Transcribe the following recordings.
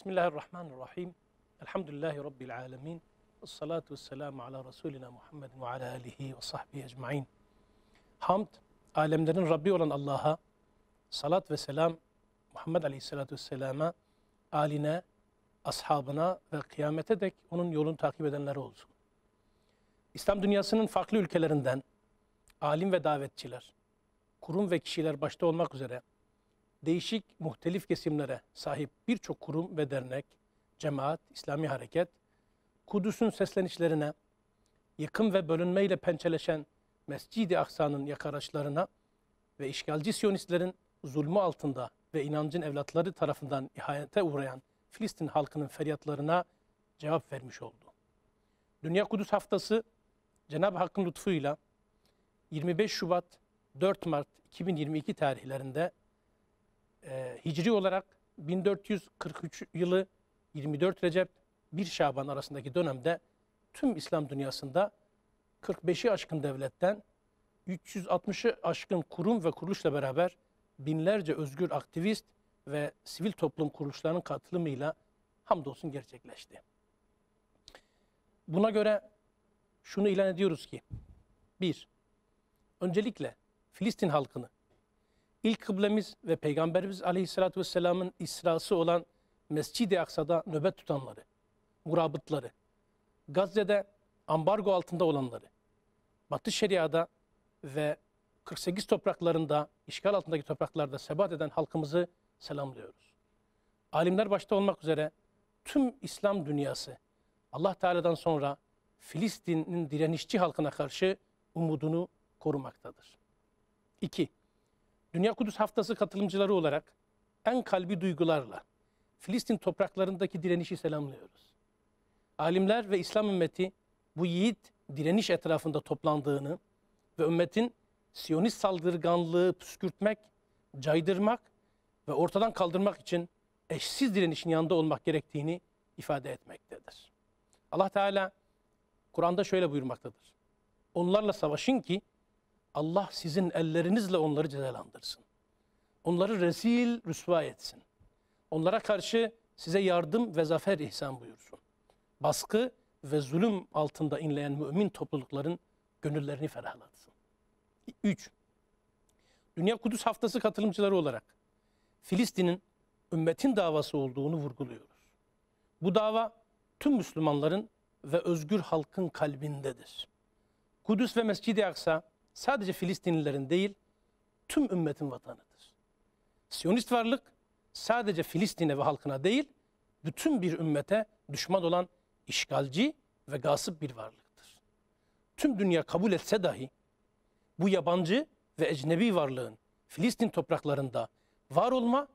Bismillahirrahmanirrahim. Elhamdülillahi Rabbil alemin. Esselatu vesselamu ala Resulina Muhammed ve ala alihi ve sahbihi ecmain. Hamd, alemlerin Rabbi olan Allah'a, salat ve selam Muhammed aleyhissalatu vesselama, aline, ashabına ve kıyamete dek onun yolunu takip edenlere olsun. İslam dünyasının farklı ülkelerinden alim ve davetçiler, kurum ve kişiler başta olmak üzere değişik muhtelif kesimlere sahip birçok kurum ve dernek, cemaat, İslami hareket, Kudüs'ün seslenişlerine, yakın ve bölünmeyle pençeleşen Mescid-i Aksa'nın yakaraçlarına ve işgalci Siyonistlerin zulmü altında ve inancın evlatları tarafından ihanete uğrayan Filistin halkının feryatlarına cevap vermiş oldu. Dünya Kudüs Haftası Cenab-ı Hakk'ın lütfuyla 25 Şubat 4 Mart 2022 tarihlerinde e, hicri olarak 1443 yılı 24 Recep 1 Şaban arasındaki dönemde tüm İslam dünyasında 45'i aşkın devletten 360'ı aşkın kurum ve kuruluşla beraber binlerce özgür aktivist ve sivil toplum kuruluşlarının katılımıyla hamdolsun gerçekleşti. Buna göre şunu ilan ediyoruz ki, bir, öncelikle Filistin halkını İlk kıblemiz ve Peygamberimiz Aleyhisselatü Vesselam'ın isrası olan Mescid-i Aksa'da nöbet tutanları, murabıtları, Gazze'de ambargo altında olanları, Batı Şeria'da ve 48 topraklarında, işgal altındaki topraklarda sebat eden halkımızı selamlıyoruz. Alimler başta olmak üzere tüm İslam dünyası Allah Teala'dan sonra Filistin'in direnişçi halkına karşı umudunu korumaktadır. 2. Dünya Kudüs Haftası katılımcıları olarak en kalbi duygularla Filistin topraklarındaki direnişi selamlıyoruz. Alimler ve İslam ümmeti bu yiğit direniş etrafında toplandığını ve ümmetin Siyonist saldırganlığı püskürtmek, caydırmak ve ortadan kaldırmak için eşsiz direnişin yanında olmak gerektiğini ifade etmektedir. Allah Teala Kur'an'da şöyle buyurmaktadır. Onlarla savaşın ki Allah sizin ellerinizle onları cezalandırsın. Onları resil rüsva etsin. Onlara karşı size yardım ve zafer ihsan buyursun. Baskı ve zulüm altında inleyen mümin toplulukların gönüllerini ferahlatsın. 3. Dünya Kudüs Haftası katılımcıları olarak Filistin'in ümmetin davası olduğunu vurguluyoruz. Bu dava tüm Müslümanların ve özgür halkın kalbindedir. Kudüs ve Mescid-i Aksa sadece Filistinlilerin değil tüm ümmetin vatanıdır. Siyonist varlık sadece Filistin'e ve halkına değil bütün bir ümmete düşman olan işgalci ve gasip bir varlıktır. Tüm dünya kabul etse dahi bu yabancı ve ecnebi varlığın Filistin topraklarında var olma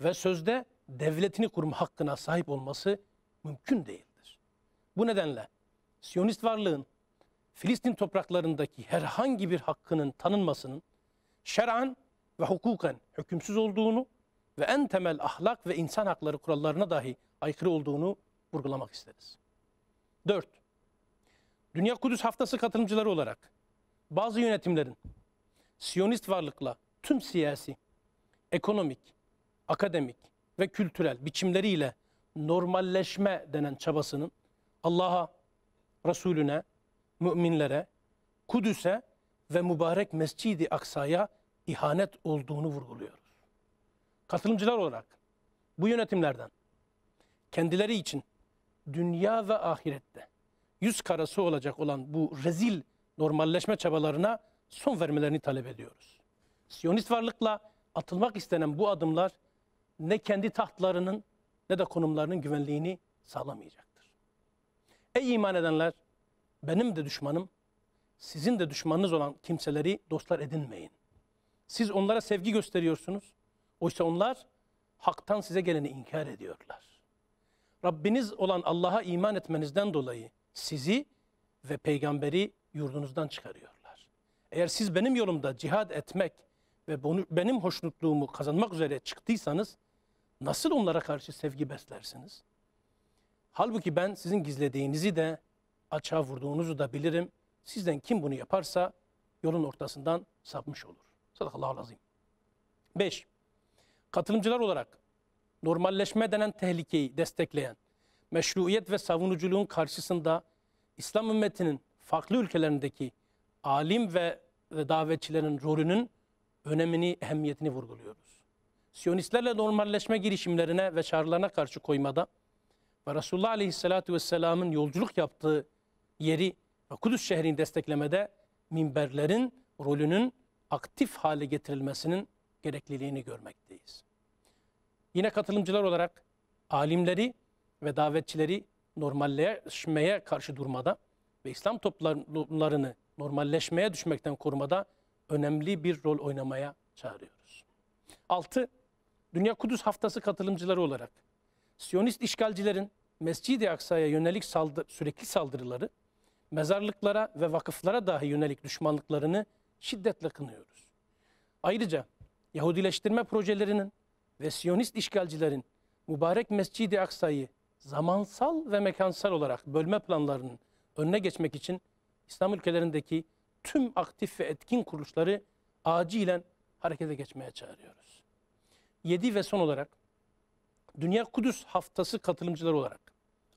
ve sözde devletini kurma hakkına sahip olması mümkün değildir. Bu nedenle Siyonist varlığın Filistin topraklarındaki herhangi bir hakkının tanınmasının şer'an ve hukuken hükümsüz olduğunu ve en temel ahlak ve insan hakları kurallarına dahi aykırı olduğunu vurgulamak isteriz. 4. Dünya Kudüs Haftası katılımcıları olarak bazı yönetimlerin Siyonist varlıkla tüm siyasi, ekonomik, akademik ve kültürel biçimleriyle normalleşme denen çabasının Allah'a, Resulüne müminlere, Kudüs'e ve mübarek Mescid-i Aksa'ya ihanet olduğunu vurguluyoruz. Katılımcılar olarak bu yönetimlerden kendileri için dünya ve ahirette yüz karası olacak olan bu rezil normalleşme çabalarına son vermelerini talep ediyoruz. Siyonist varlıkla atılmak istenen bu adımlar ne kendi tahtlarının ne de konumlarının güvenliğini sağlamayacaktır. Ey iman edenler benim de düşmanım, sizin de düşmanınız olan kimseleri dostlar edinmeyin. Siz onlara sevgi gösteriyorsunuz. Oysa onlar haktan size geleni inkar ediyorlar. Rabbiniz olan Allah'a iman etmenizden dolayı sizi ve peygamberi yurdunuzdan çıkarıyorlar. Eğer siz benim yolumda cihad etmek ve bunu, benim hoşnutluğumu kazanmak üzere çıktıysanız nasıl onlara karşı sevgi beslersiniz? Halbuki ben sizin gizlediğinizi de açığa vurduğunuzu da bilirim. Sizden kim bunu yaparsa yolun ortasından sapmış olur. Sadakallahu lazim. 5. Katılımcılar olarak normalleşme denen tehlikeyi destekleyen, meşruiyet ve savunuculuğun karşısında İslam ümmetinin farklı ülkelerindeki alim ve davetçilerin rolünün önemini, ehemmiyetini vurguluyoruz. Siyonistlerle normalleşme girişimlerine ve çağrılarına karşı koymada ve Resulullah Aleyhisselatü Vesselam'ın yolculuk yaptığı yeri ve Kudüs şehrini desteklemede minberlerin rolünün aktif hale getirilmesinin gerekliliğini görmekteyiz. Yine katılımcılar olarak alimleri ve davetçileri normalleşmeye karşı durmada ve İslam toplumlarını normalleşmeye düşmekten korumada önemli bir rol oynamaya çağırıyoruz. 6. Dünya Kudüs Haftası katılımcıları olarak Siyonist işgalcilerin Mescid-i Aksa'ya yönelik saldı, sürekli saldırıları mezarlıklara ve vakıflara dahi yönelik düşmanlıklarını şiddetle kınıyoruz. Ayrıca Yahudileştirme projelerinin ve Siyonist işgalcilerin mübarek Mescid-i Aksa'yı zamansal ve mekansal olarak bölme planlarının önüne geçmek için İslam ülkelerindeki tüm aktif ve etkin kuruluşları acilen harekete geçmeye çağırıyoruz. Yedi ve son olarak Dünya Kudüs Haftası katılımcıları olarak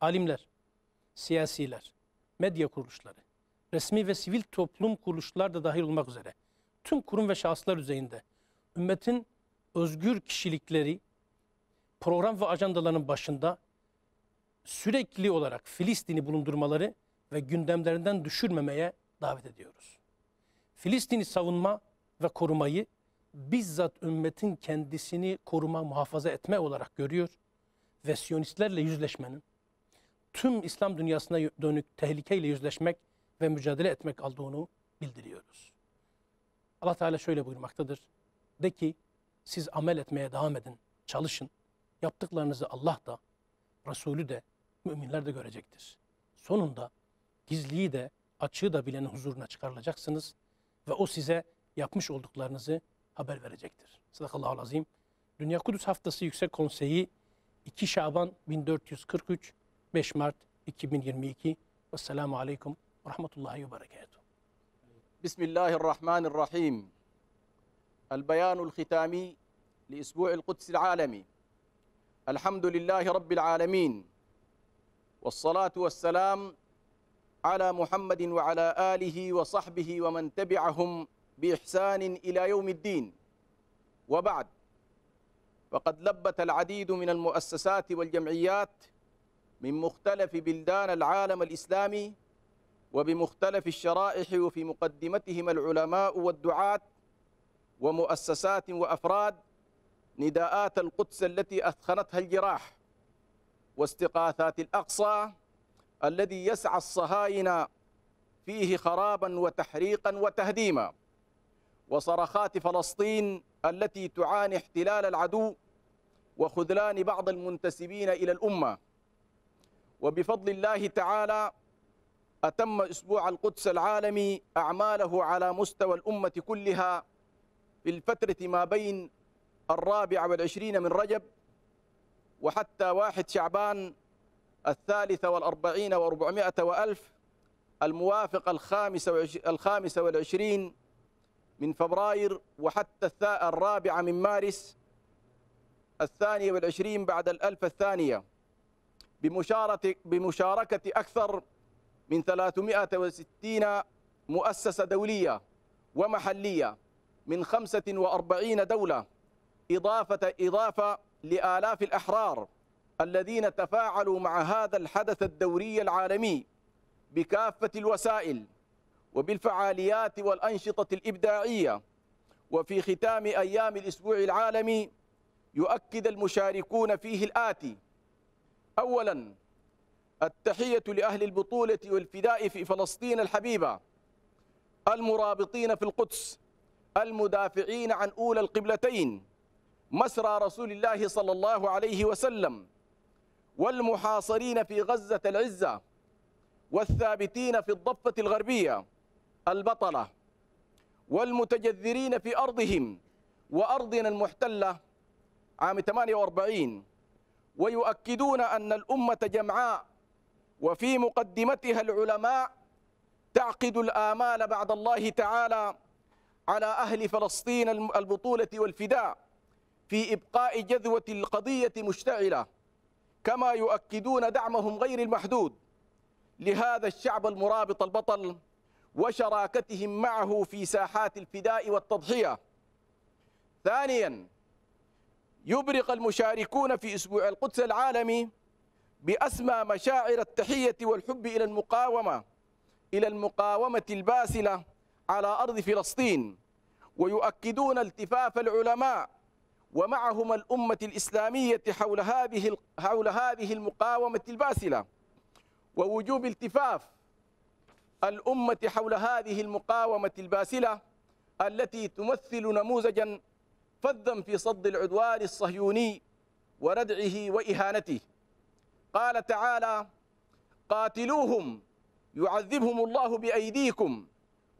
alimler, siyasiler, medya kuruluşları, resmi ve sivil toplum kuruluşları da dahil olmak üzere tüm kurum ve şahıslar düzeyinde ümmetin özgür kişilikleri program ve ajandalarının başında sürekli olarak Filistin'i bulundurmaları ve gündemlerinden düşürmemeye davet ediyoruz. Filistin'i savunma ve korumayı bizzat ümmetin kendisini koruma, muhafaza etme olarak görüyor ve Siyonistlerle yüzleşmenin tüm İslam dünyasına dönük tehlikeyle yüzleşmek ve mücadele etmek olduğunu bildiriyoruz. Allah Teala şöyle buyurmaktadır. De ki siz amel etmeye devam edin, çalışın. Yaptıklarınızı Allah da, Resulü de, müminler de görecektir. Sonunda gizliyi de, açığı da bilenin huzuruna çıkarılacaksınız ve o size yapmış olduklarınızı haber verecektir. Sadakallahu azim. Dünya Kudüs Haftası Yüksek Konseyi 2 Şaban 1443 5 Mart 2022 ورحمة الله وبركاته بسم الله الرحمن الرحيم البيان الختامي لأسبوع القدس العالمي الحمد لله رب العالمين والصلاة والسلام على محمد وعلى آله وصحبه ومن تبعهم بإحسان إلى يوم الدين وبعد فقد لبت العديد من المؤسسات والجمعيات من مختلف بلدان العالم الإسلامي وبمختلف الشرائح وفي مقدمتهم العلماء والدعاة ومؤسسات وأفراد نداءات القدس التي أثخنتها الجراح واستقاثات الأقصى الذي يسعى الصهاينة فيه خرابا وتحريقا وتهديما وصرخات فلسطين التي تعاني احتلال العدو وخذلان بعض المنتسبين إلى الأمة وبفضل الله تعالى أتم أسبوع القدس العالمي أعماله على مستوى الأمة كلها في الفترة ما بين الرابع والعشرين من رجب وحتى واحد شعبان الثالث والأربعين وأربعمائة وألف الموافق الخامس, الخامس والعشرين من فبراير وحتى الرابع من مارس الثانية والعشرين بعد الألف الثانية بمشاركة أكثر من 360 مؤسسة دولية ومحلية من 45 دولة إضافة إضافة لآلاف الأحرار الذين تفاعلوا مع هذا الحدث الدوري العالمي بكافة الوسائل وبالفعاليات والأنشطة الإبداعية وفي ختام أيام الأسبوع العالمي يؤكد المشاركون فيه الآتي أولا التحية لأهل البطولة والفداء في فلسطين الحبيبة المرابطين في القدس المدافعين عن أولى القبلتين مسرى رسول الله صلى الله عليه وسلم والمحاصرين في غزة العزة والثابتين في الضفة الغربية البطلة والمتجذرين في أرضهم وأرضنا المحتلة عام 48 ويؤكدون أن الأمة جمعاء وفي مقدمتها العلماء تعقد الآمال بعد الله تعالى على أهل فلسطين البطولة والفداء في إبقاء جذوة القضية مشتعلة كما يؤكدون دعمهم غير المحدود لهذا الشعب المرابط البطل وشراكتهم معه في ساحات الفداء والتضحية ثانياً يبرق المشاركون في أسبوع القدس العالمي بأسمى مشاعر التحية والحب إلى المقاومة إلى المقاومة الباسلة على أرض فلسطين ويؤكدون التفاف العلماء ومعهم الأمة الإسلامية حول هذه حول هذه المقاومة الباسلة ووجوب التفاف الأمة حول هذه المقاومة الباسلة التي تمثل نموذجا فذا في صد العدوان الصهيوني وردعه وإهانته قال تعالى قاتلوهم يعذبهم الله بأيديكم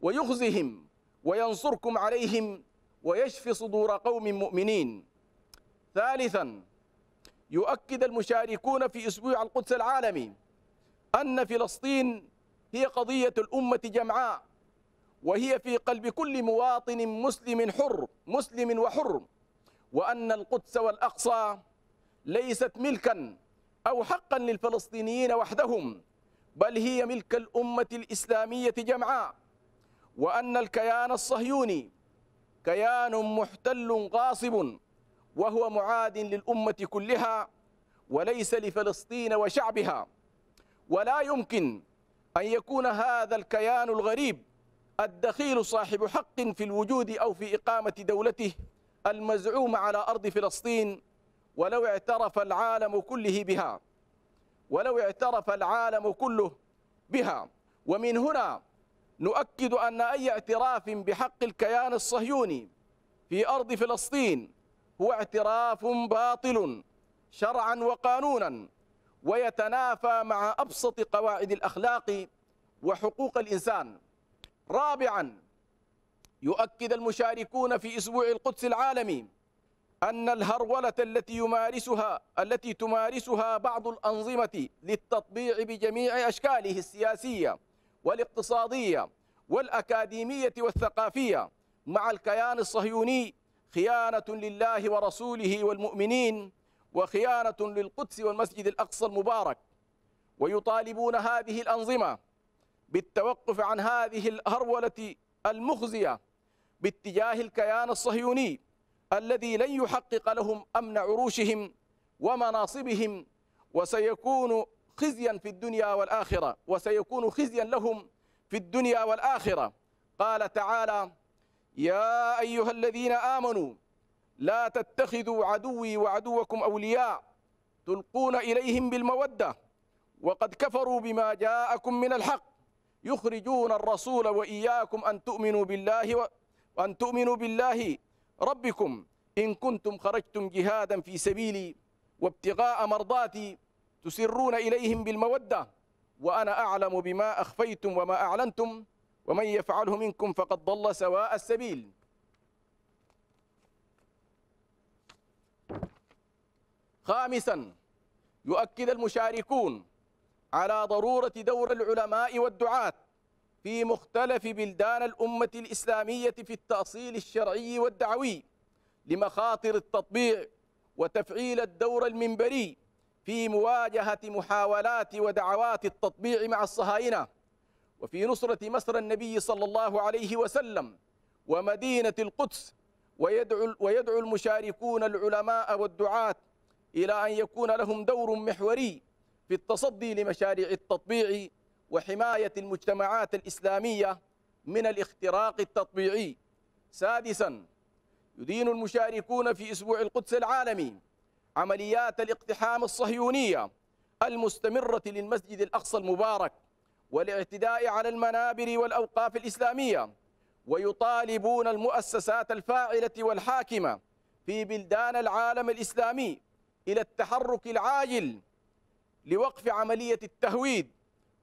ويخزهم وينصركم عليهم ويشفي صدور قوم مؤمنين ثالثا يؤكد المشاركون في أسبوع القدس العالمي أن فلسطين هي قضية الأمة جمعاء وهي في قلب كل مواطن مسلم حر مسلم وحر وأن القدس والأقصى ليست ملكا أو حقا للفلسطينيين وحدهم بل هي ملك الأمة الإسلامية جمعاء وأن الكيان الصهيوني كيان محتل غاصب وهو معاد للأمة كلها وليس لفلسطين وشعبها ولا يمكن أن يكون هذا الكيان الغريب الدخيل صاحب حق في الوجود أو في إقامة دولته المزعوم على أرض فلسطين ولو اعترف العالم كله بها ولو اعترف العالم كله بها ومن هنا نؤكد أن أي اعتراف بحق الكيان الصهيوني في أرض فلسطين هو اعتراف باطل شرعا وقانونا ويتنافى مع أبسط قواعد الأخلاق وحقوق الإنسان رابعا يؤكد المشاركون في أسبوع القدس العالمي أن الهرولة التي يمارسها التي تمارسها بعض الأنظمة للتطبيع بجميع أشكاله السياسية والاقتصادية والأكاديمية والثقافية مع الكيان الصهيوني خيانة لله ورسوله والمؤمنين وخيانة للقدس والمسجد الأقصى المبارك ويطالبون هذه الأنظمة بالتوقف عن هذه الهرولة المخزية باتجاه الكيان الصهيوني الذي لن يحقق لهم أمن عروشهم ومناصبهم وسيكون خزيا في الدنيا والآخرة وسيكون خزيا لهم في الدنيا والآخرة قال تعالى يا أيها الذين آمنوا لا تتخذوا عدوي وعدوكم أولياء تلقون إليهم بالمودة وقد كفروا بما جاءكم من الحق يخرجون الرسول وإياكم أن تؤمنوا بالله وأن تؤمنوا بالله ربكم إن كنتم خرجتم جهادا في سبيلي وابتغاء مرضاتي تسرون إليهم بالمودة وأنا أعلم بما أخفيتم وما أعلنتم ومن يفعله منكم فقد ضل سواء السبيل خامسا يؤكد المشاركون على ضرورة دور العلماء والدعاة في مختلف بلدان الأمة الإسلامية في التأصيل الشرعي والدعوي لمخاطر التطبيع وتفعيل الدور المنبري في مواجهة محاولات ودعوات التطبيع مع الصهاينة وفي نصرة مصر النبي صلى الله عليه وسلم ومدينة القدس ويدعو, ويدعو المشاركون العلماء والدعاة إلى أن يكون لهم دور محوري في التصدي لمشاريع التطبيع وحماية المجتمعات الإسلامية من الاختراق التطبيعي سادساً يدين المشاركون في أسبوع القدس العالمي عمليات الاقتحام الصهيونية المستمرة للمسجد الأقصى المبارك والاعتداء على المنابر والأوقاف الإسلامية ويطالبون المؤسسات الفاعلة والحاكمة في بلدان العالم الإسلامي إلى التحرك العاجل لوقف عملية التهويد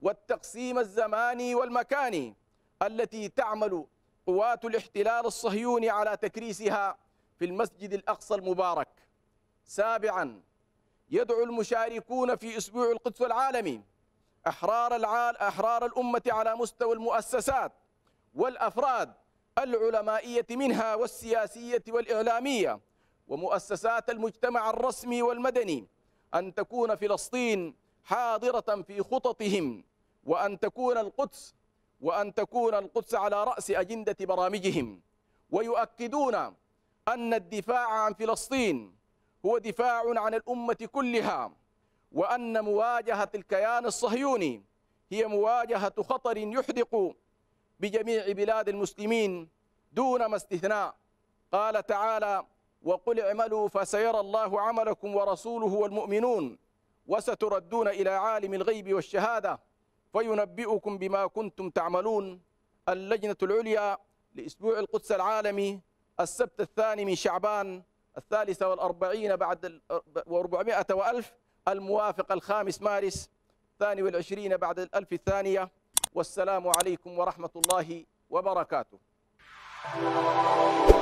والتقسيم الزماني والمكاني التي تعمل قوات الاحتلال الصهيوني على تكريسها في المسجد الأقصى المبارك سابعا يدعو المشاركون في أسبوع القدس العالمي أحرار, العال أحرار الأمة على مستوى المؤسسات والأفراد العلمائية منها والسياسية والإعلامية ومؤسسات المجتمع الرسمي والمدني أن تكون فلسطين حاضرة في خططهم وأن تكون القدس وأن تكون القدس على رأس أجندة برامجهم ويؤكدون أن الدفاع عن فلسطين هو دفاع عن الأمة كلها وأن مواجهة الكيان الصهيوني هي مواجهة خطر يحدق بجميع بلاد المسلمين دون ما استثناء قال تعالى وقل اعملوا فسيرى الله عملكم ورسوله والمؤمنون وستردون إلى عالم الغيب والشهادة فينبئكم بما كنتم تعملون اللجنة العليا لأسبوع القدس العالمي السبت الثاني من شعبان الثالثة والأربعين بعد وأربعمائة وألف الموافق الخامس مارس الثاني والعشرين بعد الألف الثانية والسلام عليكم ورحمة الله وبركاته